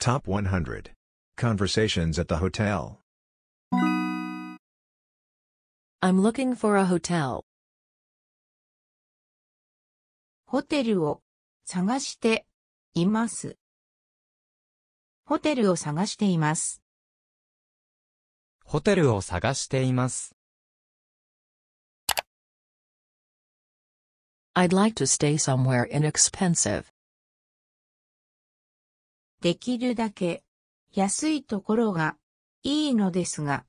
Top 100. Conversations at the hotel. I'm looking for a hotel. ホテルを探しています。ホテルを探しています。ホテルを探しています。I'd like to stay somewhere inexpensive. できるだけ安いところがいいのですが。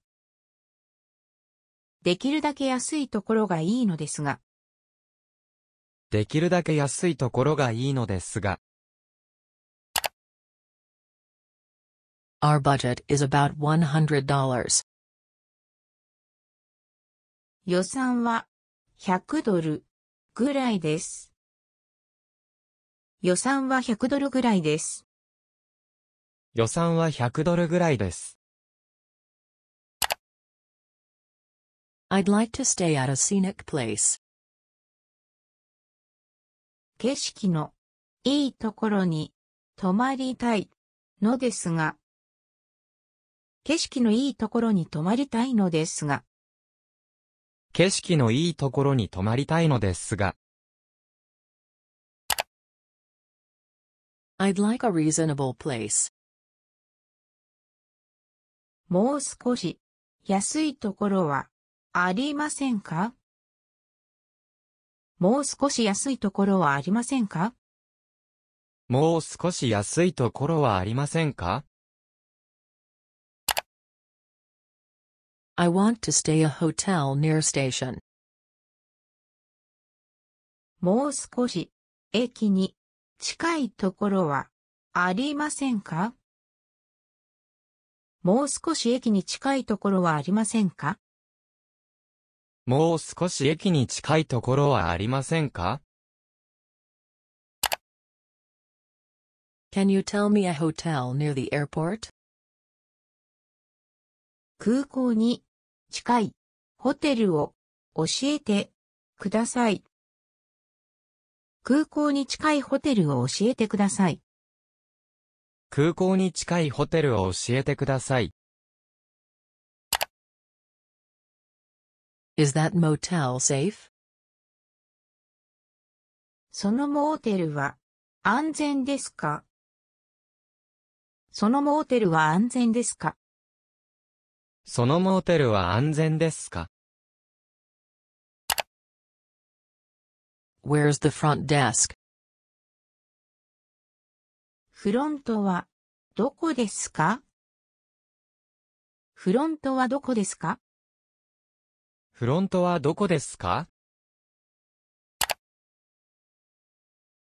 できるだけ安いところがいいのですが。できるだけ安いところがいいのですが。Our budget is about $100. 予算は100ドルぐらいです。予算は100ドルぐらいです。予算は100ドルぐらいです。I'd like to stay at a scenic place. 景色のいいところに泊まりたいのですが、景色のいいところに泊まりたいのですが、景色のいいところに泊まりたいのですが。I'd like a reasonable place. もう少し安いところはありませんかもう少し安いところはありませんかもう少し安いところはありませんか I want to stay a hotel near station. もう少し駅に近いところはありませんかもう少し駅に近いところはありませんかもう少し駅に近いところはありませんか Can you tell me a hotel near the airport? 空港に近いホテルを教えてください。空港に近いホテルを教えてください。空港に近いホテルを教えてください。Is that motel safe? そのモーテルは安全ですかそのモーテルは安全ですかそのモーテルは安全ですか ?Where's the front desk? フロントは、どこですかフロントはどこですかフロントはどこですか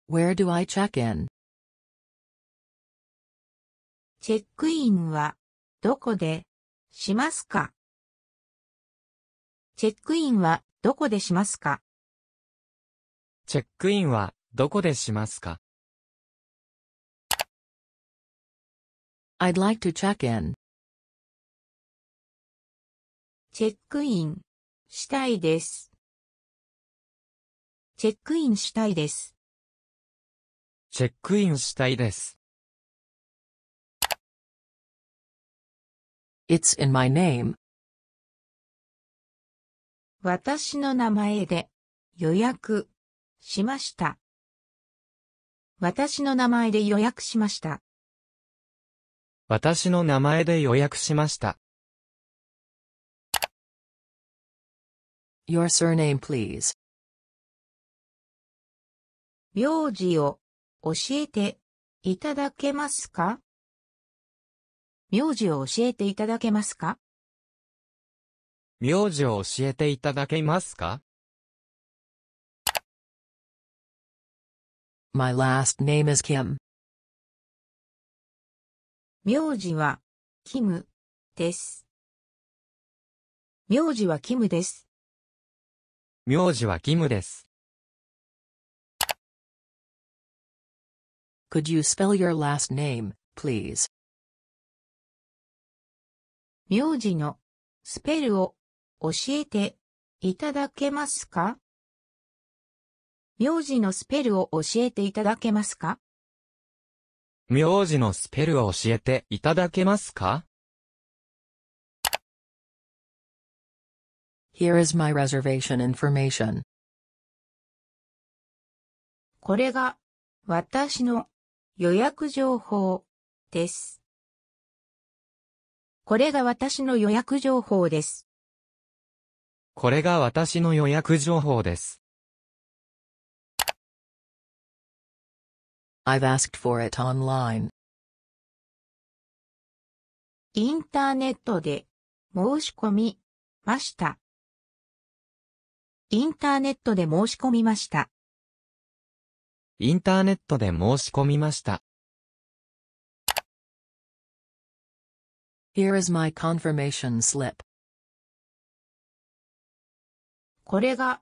?Where do I check in? チェックインは、どこで、しますかチェックインは、どこでしますかチェックインは、どこでしますか I'd like to check in. チェックインしたいです。チェックインしたいです。チェックインしたいです。It's in my name. 私の名前で予約しました。私の名前で予約しました。私の名前で予約しました。Your surname, please. 名字を教えていただけますか名字を教えていただけますか名字を教えていただけますか ?My last name is Kim. 名字は、キム、です。名字はキムです。名字はキムです。Could you spell your last name, please? 名字のスペルを教えていただけますか名字のスペルを教えていただけますか名字のスペルを教えていただけますか ?Here is my reservation information. これが私の予約情報です。これが私の予約情報です。これが私の予約情報です。I've asked for it online. インターネットで申し込みました。インターネットで申し込みました。インターネットで申し込みました。Here is my confirmation slip. これが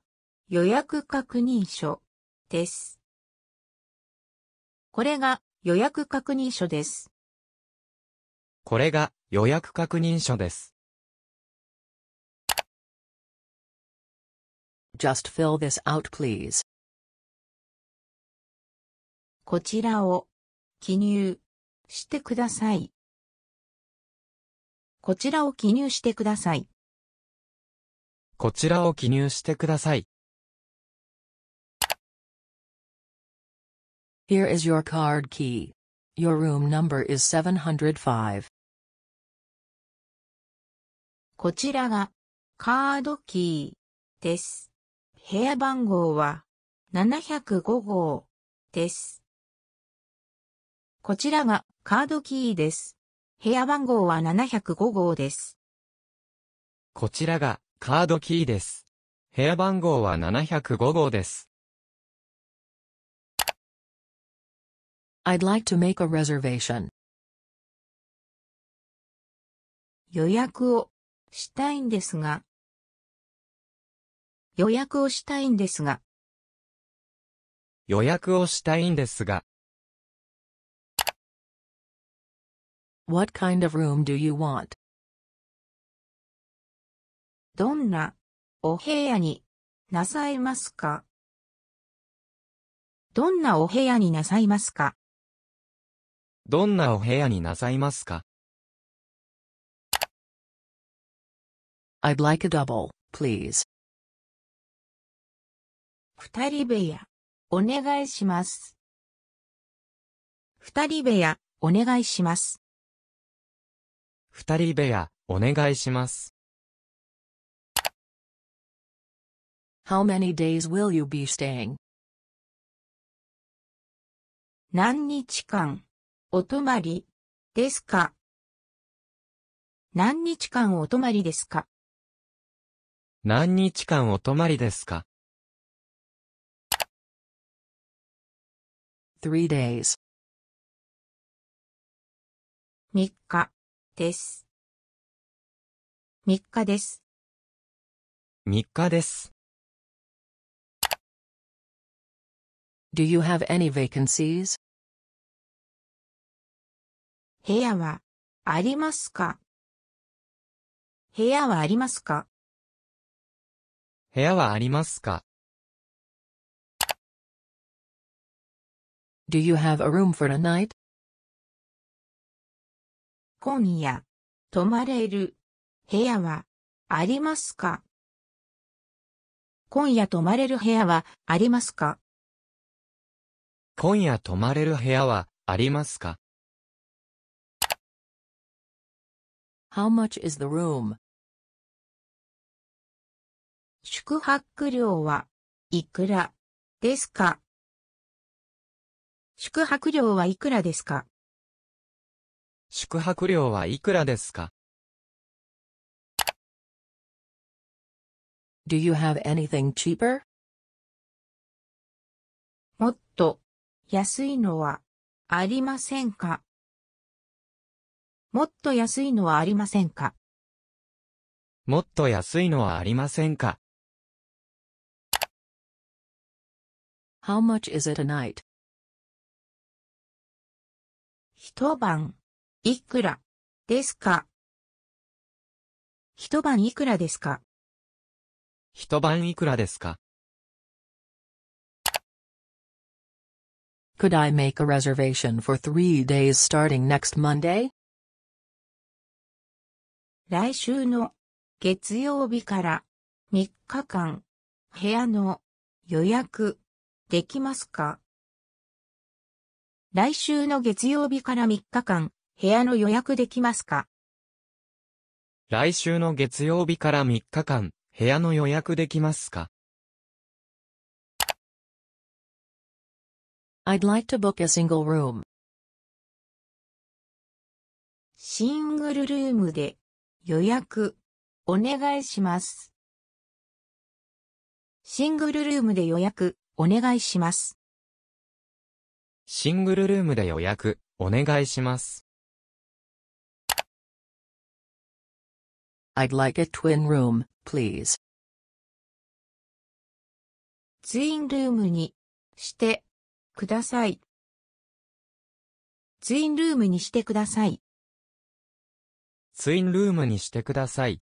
予約確認書です。これが予約確認書です。これが予約確認書です。Just fill this out, please. こちらを記入してください。こちらを記入してください。こちらを記入してください。Here is your card key. Your room number is 705. こちらがカードキーです。部屋番号は705号です。こちらがカードキーです。部屋番号は705号です。こちらがカードキーです。部屋番号は705号です。I'd like to make a reservation. 予約をしたいんですが。予約をしたいんですが。予約をしたいんですが。What kind of room do you want? どんなお部屋になさいますかどんなお部屋になさいますかどんなお部屋になさいますか ?I'd like a double, please. 二人部屋、お願いします。二人部屋、お願いします。二人部屋、お願いします。How many days will you be staying? 何日間お泊まり、ですか何日間お泊まりですか何日間お泊まりですか t days 3日です。3日です。3日です。Do you have any vacancies? 部屋は、ありますか部屋はありますか部屋はありますか ?Do you have a room for a n i g h t 今夜、泊まれる、部屋は、ありますか今夜泊まれる部屋は、ありますか今夜泊まれる部屋は、ありますか How much is the room? 宿泊料はいくらですか宿泊料はいくらですか宿泊料はいくらですか Do you have anything cheaper? もっと安いのはありませんかもっと安いのはありませんかもっと安いのはありませんか ?How much is it a night? 一晩、いくら、ですか一晩いくらですか一晩いくらですか Could I make a reservation for three days starting next Monday? 来週の月曜日から3日間部屋の予約できますか来週の月曜日から3日間部屋の予約できますか来週の月曜日から3日間部屋の予約できますか I'd like to book a single room. シングルルームで予約、お願いします。シングルルームで予約、お願いします。シングルルームで予約、お願いします。I'd like a twin room, please. ツインルームにしてください。ツインルームにしてください。ツインルームにしてください。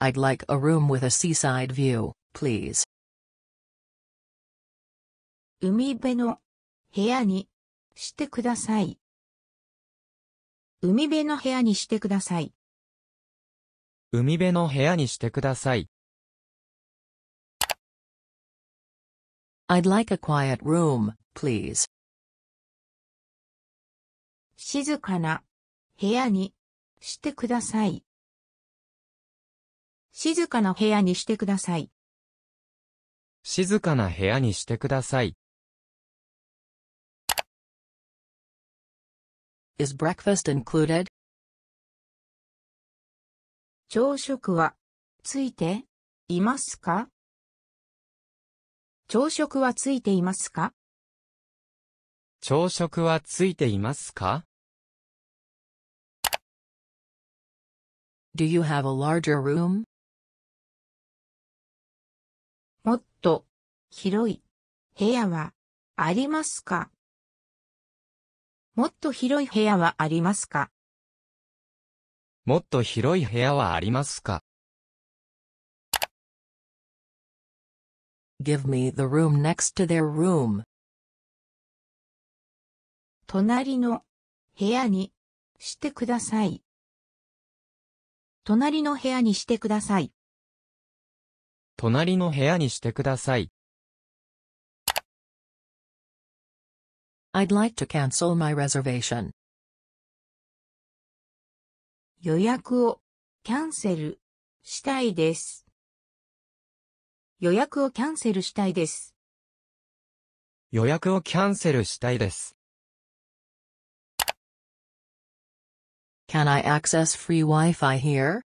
I'd like a room with a seaside view, please. 海辺の部屋にしてください。海辺の部屋にしてください。海辺の部屋にしてください。I'd like a quiet room, please. 静かな部屋にしてください。静かな部屋にしてください。静かな部屋にしてください。Is breakfast included? 朝食はついていますか朝食はついていますか朝食はついていますか Do you have a larger room? もっと広い部屋はありますかもっと広い部屋はありますかもっと広い部屋はありますか Give me the room next to their room. 隣の部屋にしてください。隣の部屋にしてください。隣の部屋にしてください。I'd like to cancel my reservation. 予約をキャンセルしたいです。予約をキャンセルしたいです。予約をキャンセルしたいです。Can I access free Wi-Fi here?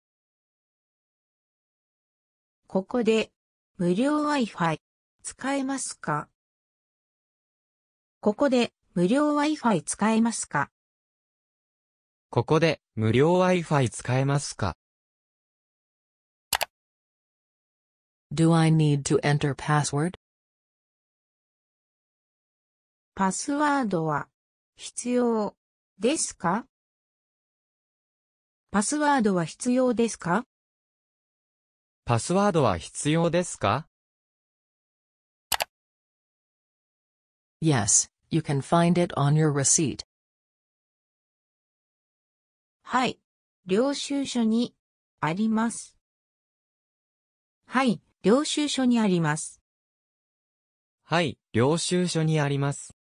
ここで無料 Wi-Fi 使えますかここで無料 Wi-Fi 使えますかここで無料 Wi-Fi 使えますか ?Do I need to enter password? パスワードは必要ですかパスワードは必要ですかパスワードは必要ですか ?Yes, you can find it on your receipt. はい、領収書にあります。はい、領収書にあります。はい、領収書にあります。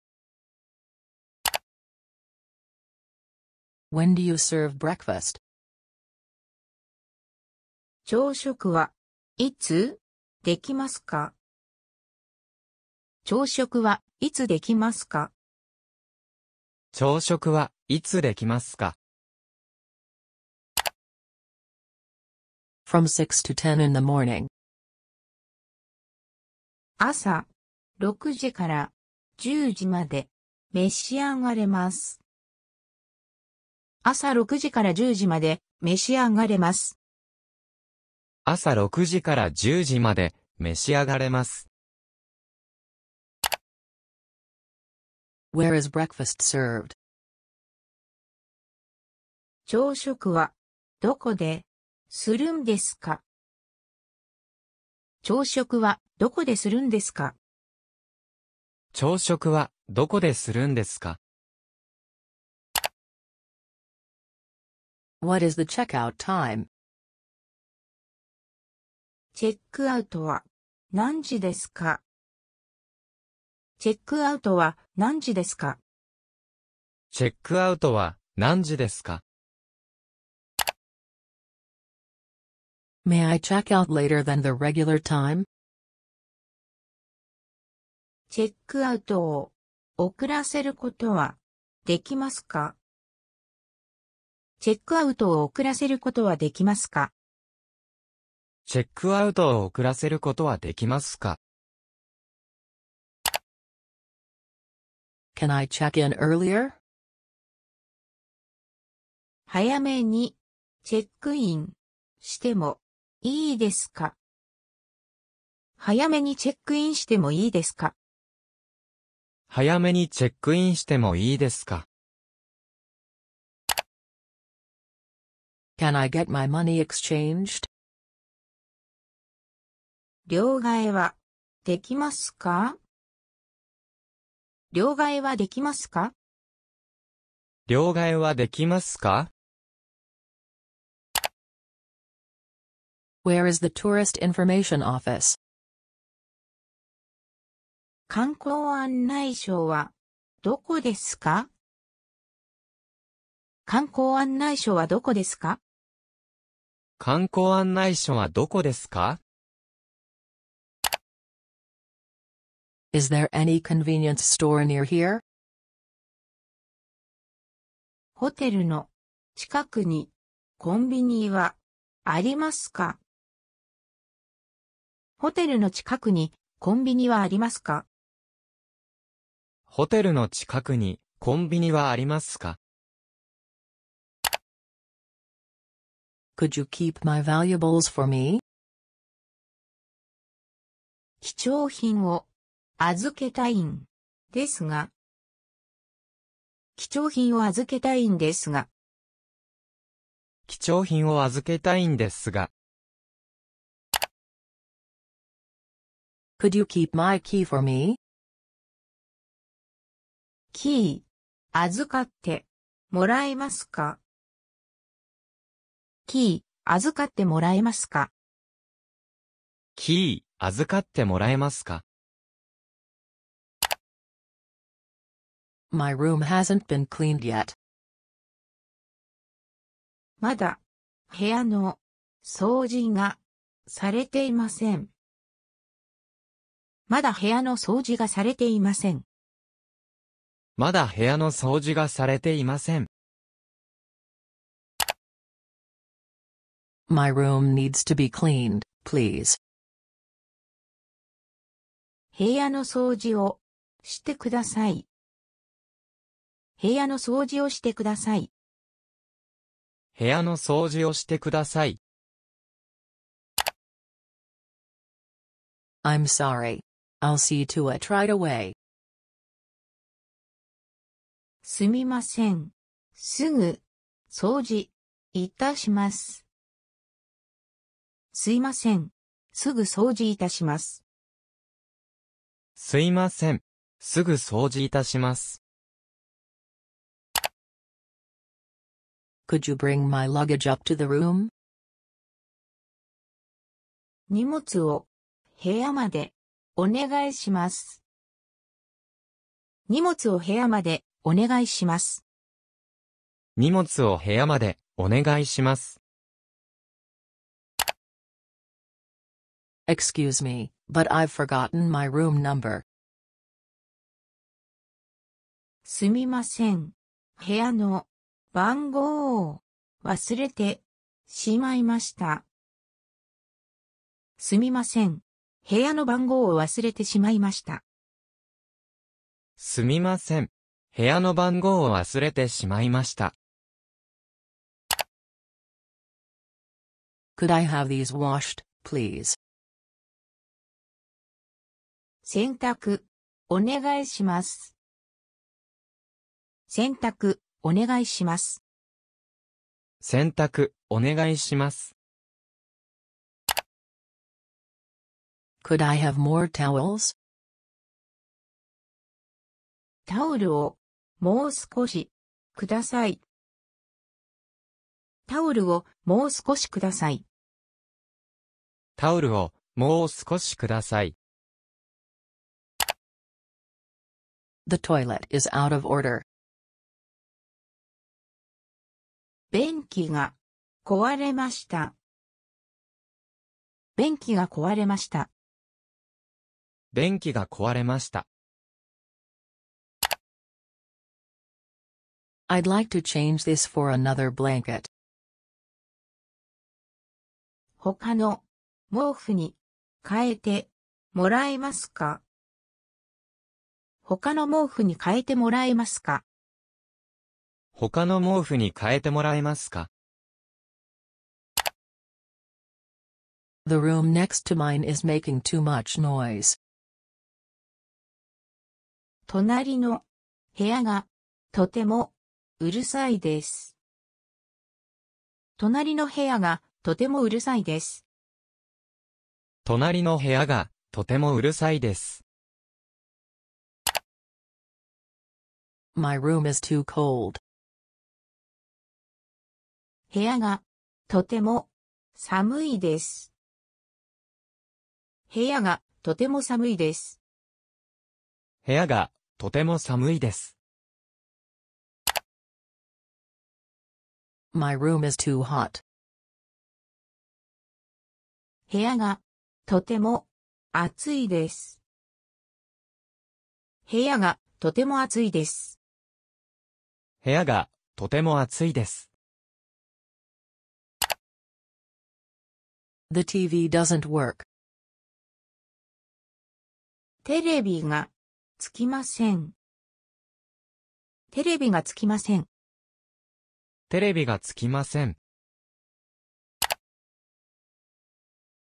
When do you serve breakfast? 朝食はいつできますか朝食はいつできますか朝食はいつできますか From 6 to 10 in the morning 朝6時から10時まで召し上がれます。朝6時から10時まで召し上がれます。朝6時から10時まで召し上がれます。Where is breakfast served? 朝食はどこでするんですか朝食はどこでするんですか朝食はどこでするんですか ?What is the checkout time? チェックアウトは何時ですかチェックアウトは何時ですかチェックアウトは何時ですか May I check out later than the regular time? チェックアウトを遅らせることはできますかチェックアウトを遅らせることはできますかチェックアウトを遅らせることはできますか Can I check in earlier? 早めにチェックインしてもいいですか早めにチェックインしてもいいですか早めにチェックインしてもいいですか Can I get my money exchanged? 両替は、できますか両替はできますか両替はできますか Where is the tourist information office? 観光案内所は、どこですか観光案内所はどこですか観光案内所はどこですか Is there any convenience store near here? ホテルの近くにコンビニはありますかホテルの近くにコンビニはありますかホテルの近くにコンビニはありますか ?Could you keep my valuables for me? 貴重品を預けたいんですが、貴重品を預けたいんですが、貴重品を預けたいんですが。Could you keep my key for me? キー、預かってもらえますかキー、預かってもらえますかキー、預かってもらえますか My room hasn't been cleaned yet. まだ部屋の掃除がされていません。まだ部屋の掃除がされていません。まだ部屋の掃除がされていません。My room needs to be cleaned, please. 部屋の掃除をしてください。部屋の掃除をしてください。部屋の掃除をしてください。I'm sorry. I'll see to it right away. すみません。すぐ、掃除、いたします。すいません。すぐ掃除いたします。すいません。すぐ掃除いたします。Could you bring my luggage up to the room? 荷物を部屋までお願いします。荷物を部屋までお願いします。荷物を部屋までお願いします。Excuse me, but I've forgotten my room number. すみません。部屋の番号を忘れてしまいました。すみません。部屋の番号を忘れてしまいました。すみません。部屋の番号を忘れてしまいました。Could I have these washed, please? 洗濯、お願いします。洗濯、お願いします。選択、お願いします。Could I have more towels? タオルをもう少しください。タオルをもう少しください。タオルをもう少しください。The toilet is out of order. 便器が壊れました。便器が壊れました。便器が壊れました。I'd like to change this for another blanket. 他の毛布に変えてもらえますか他の毛布に変えてもらえますか他の毛布に変えてもらえますか The room next to mine is making too much noise. 隣の部屋がとてもうるさいです。隣の部屋がとてもうるさいです。隣の部屋がとてもうるさいです。My room is too cold. 部屋がとても寒いです。部屋がとても寒いです。部屋がとても寒いです。My room is too hot. 部屋がとても暑いです。部屋がとても暑いです。部屋がとても暑いです。The TV doesn't work. テレビがつきません。テレビがつきません。テレビがつきません。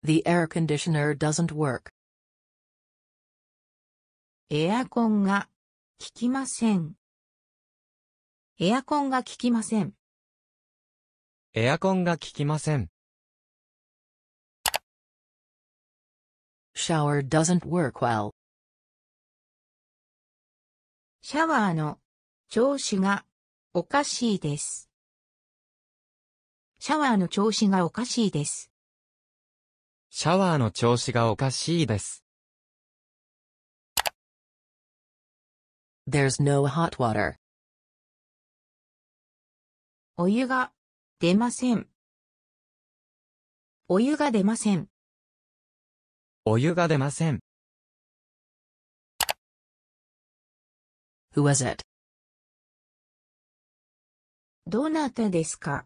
The air conditioner doesn't work. エアコンが効きません。エアコンが効きません。エアコンが効きません。shower doesn't work well シャワーの調子がおかしいです。シャワーの調子がおかしいです。シャワーの調子がおかしいです。There's no hot water. お湯が出ません。お湯が出ません。お湯が出ません。Who was it? どなたですか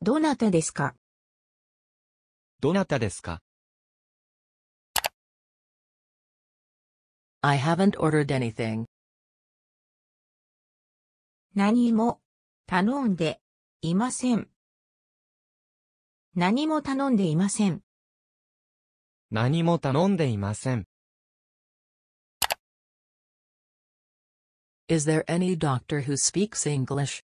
どなたですかどなたですか ?I haven't ordered anything. 何も頼んでいません。何も頼んでいません。何も頼んでいません。Is there any doctor who speaks English?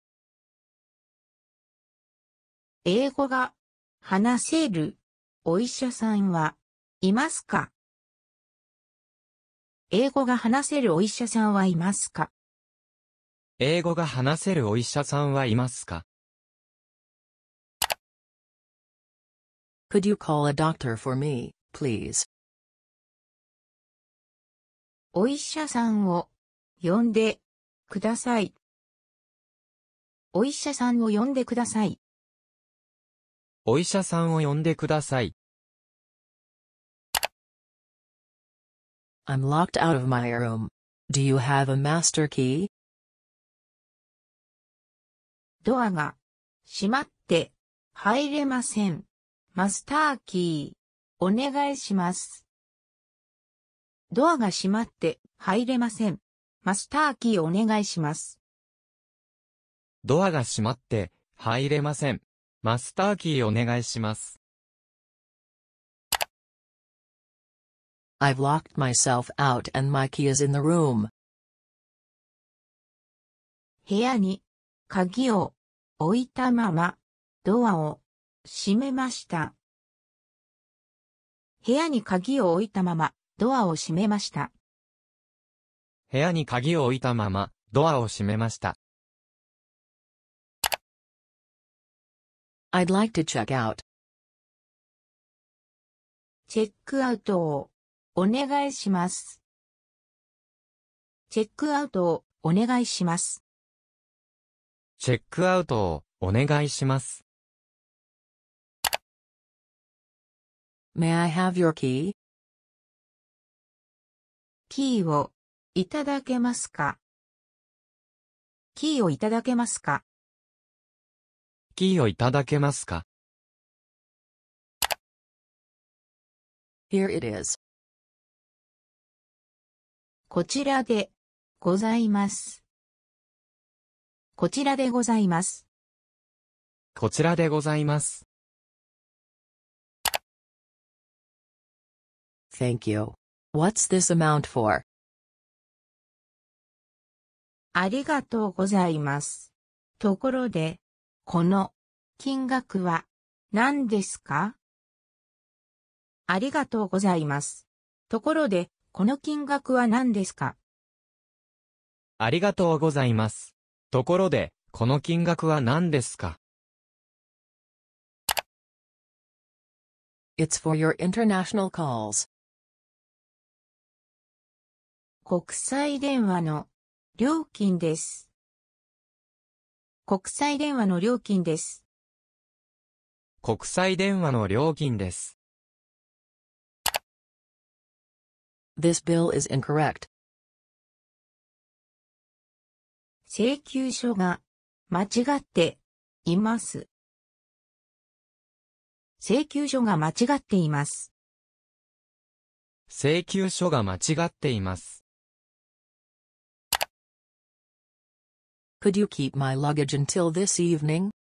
英語が話せるお医者さんはいますか英語が話せるお医者さんはいますか英語が話せるお医者さんはいますか Could you call a doctor for me? please お医者さんを呼んでくださいお医者さんを呼んでくださいお医者さんを呼んでください I'm locked out of my room. Do you have a master key? ドアが閉まって入れません。マスターキー。お願いします。ドアが閉まって入れません。マスターキーお願いします。ドアが閉まって入れません。マスターキーお願いします。I've locked myself out and my key is in the room. 部屋に鍵を置いたままドアを閉めました。部屋に鍵を置いたまま、ドアを閉めました。部屋に鍵を置いたまま、ドアを閉めました。I'd like to check out. チェックアウトをお願いします。チェックアウトをお願いします。チェックアウトをお願いします。May I have your key? キーをいただけますかキーをいただけますかキーをいただけますか ?Here it is. こちらでございます。こちらでございます。こちらでございます。Thank you. What's this amount for? ありがとうございます。ところで、この金額は何ですかありがとうございます。ところで、この金額は何ですかありがとうございます。ところで、この金額は何ですか It's for your international calls. 国際電話の料金です。国際電話の料金です。国際電話の料金です。This bill is incorrect. 請求書が間違っています。請求書が間違っています。請求書が間違っています。Could you keep my luggage until this evening?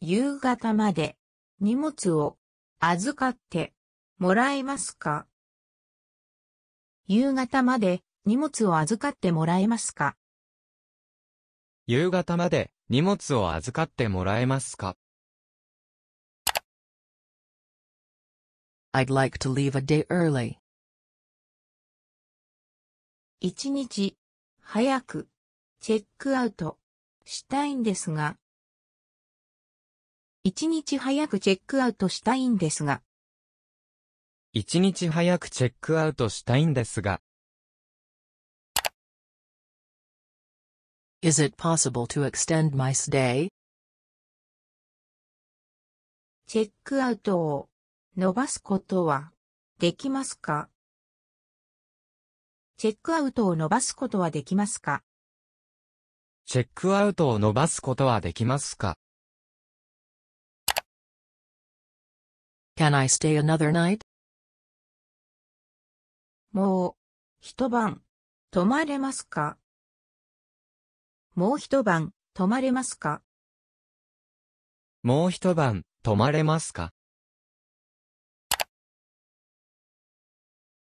夕方まで荷物を預かってもらえますか夕方まで荷物を預かってもらえますか夕方まで荷物を預かってもらえますか I'd like to leave a day early. 一日早く、チェックアウト、したいんですが。一日早くチェックアウトしたいんですが。一日早くチェックアウトしたいんですが。Is it possible to extend my stay? チェックアウトを伸ばすことはできますかチェックアウトを伸ばすことはできますかチェックアウトを伸ばすことはできますか ?Can I stay another night? もう、一晩、泊まれますかもう一晩、泊まれますかもう一晩、泊まれますか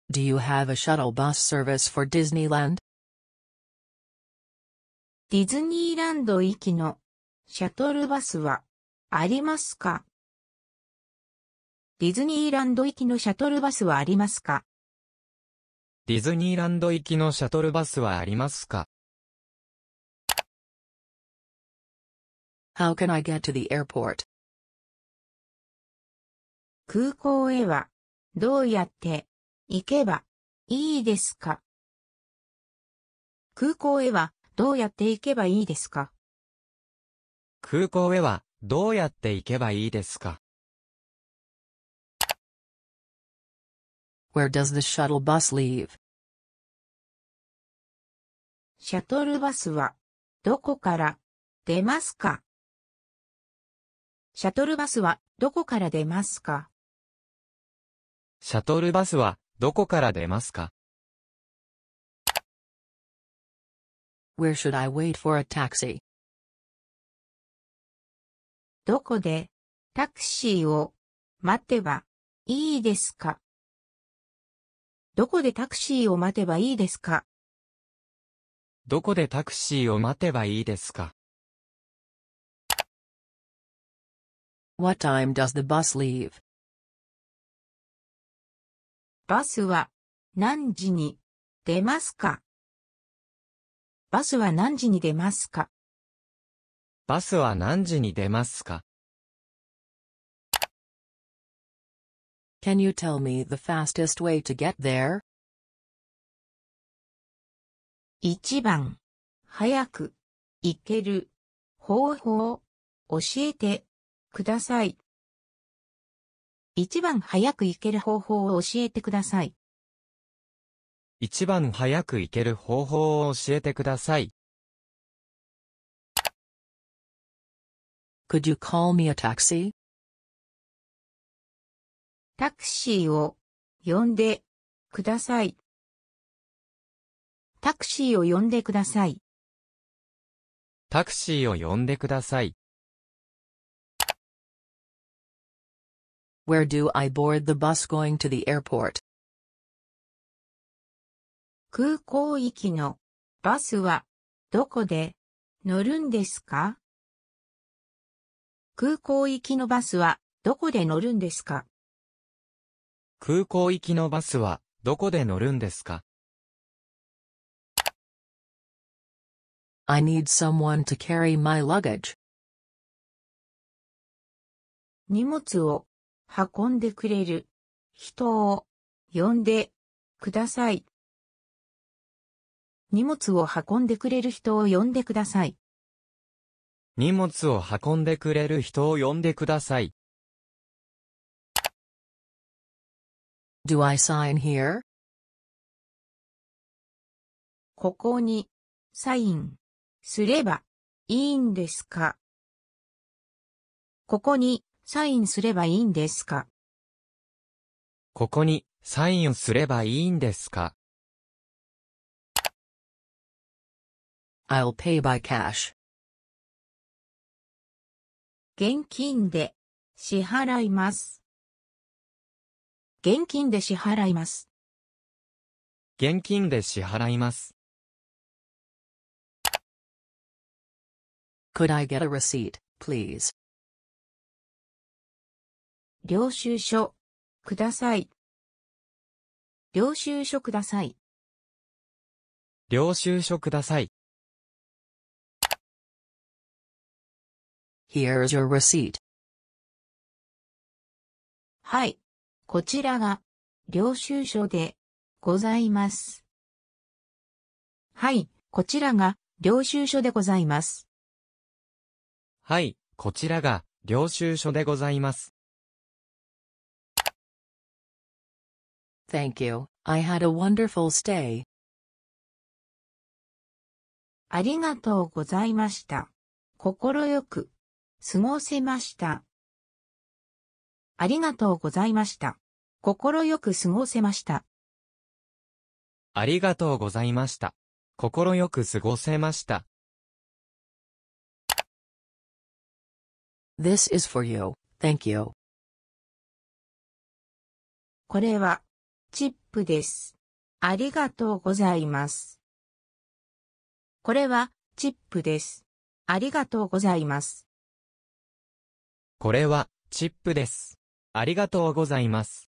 Do you have a shuttle bus service for Disneyland? ディズニーランド行きのシャトルバスはありますかディズニーランド行きのシャトルバスはありますかディズニーランド行きのシャトルバスはありますか ?How can I get to the airport? 空港へはどうやって行けば、いいですか空港へは、どうやって行けばいいですか空港へは、どうやって行けばいいですか Where does the shuttle bus leave? シャトルバスは、どこから出ますかシャトルバスは、どこから出ますかシャトルバスは、どこから出ますか Where should I wait for a taxi? どこでタクシーを待てばいいですかどこでタクシーを待てばいいですかどこでタクシーを待てばいいですか ?What time does the bus leave? バスは何時に出ますかバスは何時に出ますかバスは何時に出ますか Can you tell me the fastest way to get there? 一番早く行ける方法を教えてください。一番早く行ける方法を教えてください。一番早く行ける方法を教えてください。Could you call me a taxi? タクシーを呼んでください。タクシーを呼んでください。タクシーを呼んでください。Where do I board the bus going to the airport? 空港行きのバスはどこで乗るんですか空港行きのバスはどこで乗るんですか空港行きのバスはどこで乗るんですか I need someone to carry my luggage. 荷物を運んでくれる人を呼んでください。荷物を運んでくれる人を呼んでください。荷物を運んでくれる人を呼んでください。Do I sign here? ここにサインすればいいんですかここにサインすればいいんですかここにサインをすればいいんですか ?I'll pay by cash. 現金で支払います。現金で支払います。現金で支払います。Could I get a receipt, please? 領収書、ください。領収書ください。領収書ください。Here's your receipt. はい。こちらが、領収書で、ございます。はい。こちらが、領収書でございます。はい。こちらが、領収書でございます。Thank you, I had a wonderful stay. ありがとうございました。心よく、過ごせました。ありがとうございました。心よく過ごせました。ありがとうございました。心よく過ごせました。This is for you. Thank you. これは、チップです。ありがとうございます。これは、チップです。ありがとうございます。これは、チップです。ありがとうございます。